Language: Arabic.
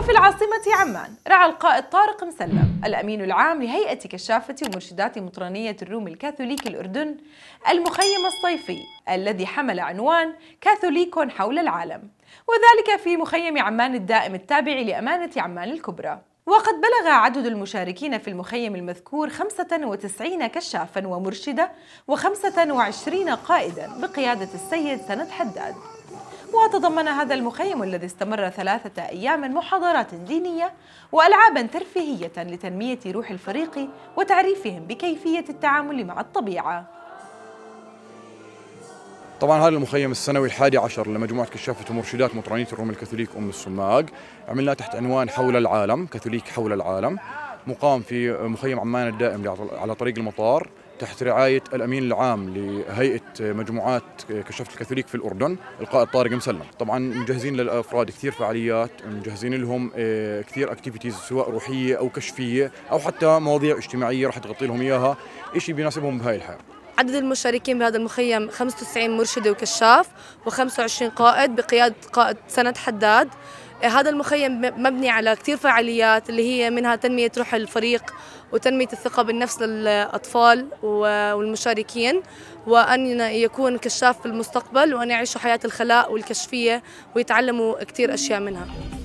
وفي العاصمة عمان رعى القائد طارق مسلم الأمين العام لهيئة كشافة ومرشدات مطرانية الروم الكاثوليك الأردن المخيم الصيفي الذي حمل عنوان كاثوليك حول العالم وذلك في مخيم عمان الدائم التابع لأمانة عمان الكبرى وقد بلغ عدد المشاركين في المخيم المذكور 95 كشافا ومرشدة و25 قائدا بقيادة السيد سند حداد وتضمن هذا المخيم الذي استمر ثلاثة أيام محاضرات دينية وألعابا ترفيهية لتنمية روح الفريق وتعريفهم بكيفية التعامل مع الطبيعة طبعا هذا المخيم السنوي الحادي عشر لمجموعة كشافة ومرشدات مطرانية الروم الكاثوليك أم السماق عملناه تحت عنوان حول العالم كاثوليك حول العالم مقام في مخيم عمان الدائم على طريق المطار تحت رعاية الأمين العام لهيئة مجموعات كشافة الكاثوليك في الأردن القائد طارق مسلم طبعا مجهزين للأفراد كثير فعاليات مجهزين لهم آه، كثير أكتيفيتيز سواء روحية أو كشفية أو حتى مواضيع اجتماعية رح تغطي لهم إياها إشي بيناسبهم بهاي الحياة عدد المشاركين بهذا المخيم 95 مرشد وكشاف و25 قائد بقيادة قائد سند حداد هذا المخيم مبني على كثير فعاليات اللي هي منها تنمية روح الفريق وتنمية الثقة بالنفس للأطفال والمشاركين وأن يكون كشاف في المستقبل وأن يعيشوا حياة الخلاء والكشفية ويتعلموا كثير أشياء منها